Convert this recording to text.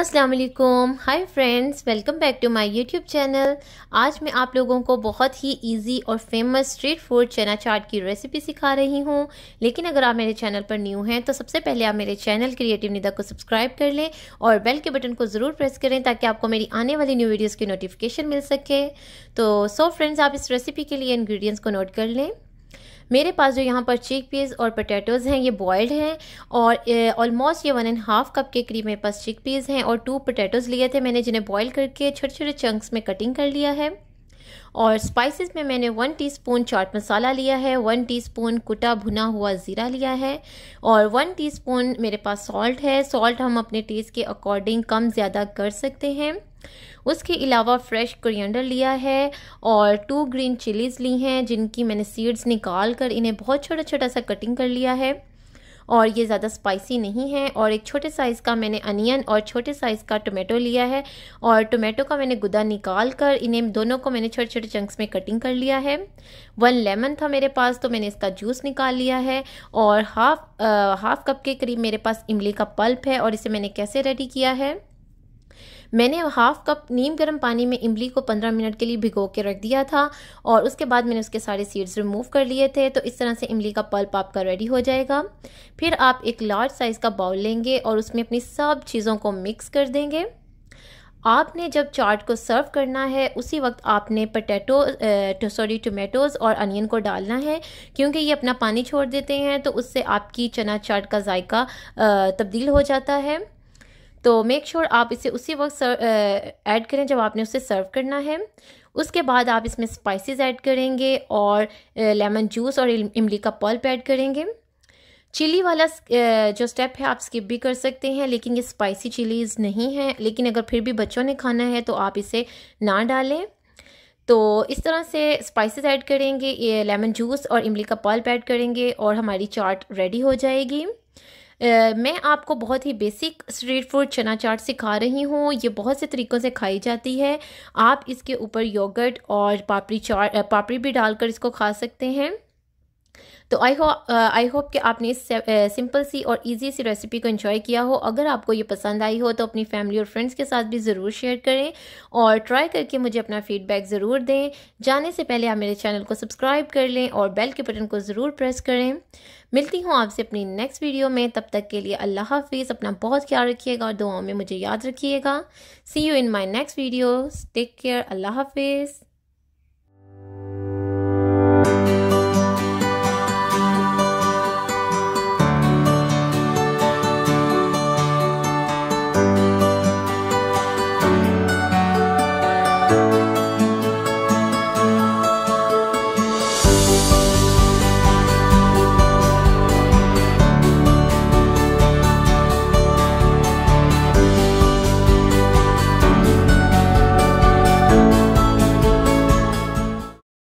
असलकुम hi friends welcome back to my YouTube channel आज मैं आप लोगों को बहुत ही इजी और famous street food chana chaat की रेसिपी सिखा रही हूँ लेकिन अगर आप मेरे चैनल पर न्यू हैं तो सबसे पहले आप मेरे चैनल क्रिएटिव निदा को सब्सक्राइब कर लें और बेल के बटन को ज़रूर प्रेस करें ताकि आपको मेरी आने वाली न्यू वीडियोज़ की नोटिफिकेशन मिल सके तो सो so फ्रेंड्स आप इस रेसिपी के लिए इन्ग्रीडियंट्स को नोट कर लें मेरे पास जो यहाँ पर चिक पीस और पटेटोज़ हैं ये बॉयल्ड हैं और ऑलमोस्ट ये वन एंड हाफ कप के करीब मेरे पास चिक पीस हैं और टू पटेटोज़ लिए थे मैंने जिन्हें बॉयल करके छोटे छोटे चंक्स में कटिंग कर लिया है और स्पाइसेस में मैंने वन टीस्पून चाट मसाला लिया है वन टीस्पून कुटा भुना हुआ ज़ीरा लिया है और वन टीस्पून मेरे पास सॉल्ट है सॉल्ट हम अपने टेस्ट के अकॉर्डिंग कम ज़्यादा कर सकते हैं उसके अलावा फ्रेश कोरिएंडर लिया है और टू ग्रीन चिलीज़ ली हैं जिनकी मैंने सीड्स निकाल कर इन्हें बहुत छोटा छोटा सा कटिंग कर लिया है और ये ज़्यादा स्पाइसी नहीं है और एक छोटे साइज़ का मैंने अनियन और छोटे साइज़ का टोमेटो लिया है और टोमेटो का मैंने गुदा निकाल कर इन्हें दोनों को मैंने छोटे छोटे चंक्स में कटिंग कर लिया है वन लेमन था मेरे पास तो मैंने इसका जूस निकाल लिया है और हाफ आ, हाफ कप के करीब मेरे पास इमली का पल्प है और इसे मैंने कैसे रेडी किया है मैंने हाफ कप नीम गर्म पानी में इमली को 15 मिनट के लिए भिगो के रख दिया था और उसके बाद मैंने उसके सारे सीड्स रिमूव कर लिए थे तो इस तरह से इमली का पल्प आपका रेडी हो जाएगा फिर आप एक लार्ज साइज़ का बाउल लेंगे और उसमें अपनी सब चीज़ों को मिक्स कर देंगे आपने जब चाट को सर्व करना है उसी वक्त आपने पटेटो सॉरी टोमेटोज़ और अनियन को डालना है क्योंकि ये अपना पानी छोड़ देते हैं तो उससे आपकी चना चाट का जायका तब्दील हो जाता है तो मेक श्योर sure आप इसे उसी वक्त ऐड करें जब आपने उसे सर्व करना है उसके बाद आप इसमें स्पाइसेस ऐड करेंगे और लेमन जूस और इमली का पल्प ऐड करेंगे चिली वाला जो स्टेप है आप स्किप भी कर सकते हैं लेकिन ये स्पाइसी चिलीज़ नहीं है लेकिन अगर फिर भी बच्चों ने खाना है तो आप इसे ना डालें तो इस तरह से स्पाइसेस ऐड करेंगे ये लेमन जूस और इमली का पल्प ऐड करेंगे और हमारी चाट रेडी हो जाएगी मैं आपको बहुत ही बेसिक स्ट्रीट फूड चना चाट सिखा रही हूँ ये बहुत से तरीक़ों से खाई जाती है आप इसके ऊपर योगर्ट और पापड़ी चाट पापड़ी भी डालकर इसको खा सकते हैं तो आई होप आई होप कि आपने इस सिंपल uh, सी और इजी सी रेसिपी को एंजॉय किया हो अगर आपको ये पसंद आई हो तो अपनी फैमिली और फ्रेंड्स के साथ भी ज़रूर शेयर करें और ट्राई करके मुझे अपना फीडबैक ज़रूर दें जाने से पहले आप मेरे चैनल को सब्सक्राइब कर लें और बेल के बटन को ज़रूर प्रेस करें मिलती हूँ आपसे अपनी नेक्स्ट वीडियो में तब तक के लिए अल्लाह हाफिज़ अपना बहुत ख्याल रखिएगा और दुआओं में मुझे याद रखिएगा see you in my next video take care अल्लाह हाफिज़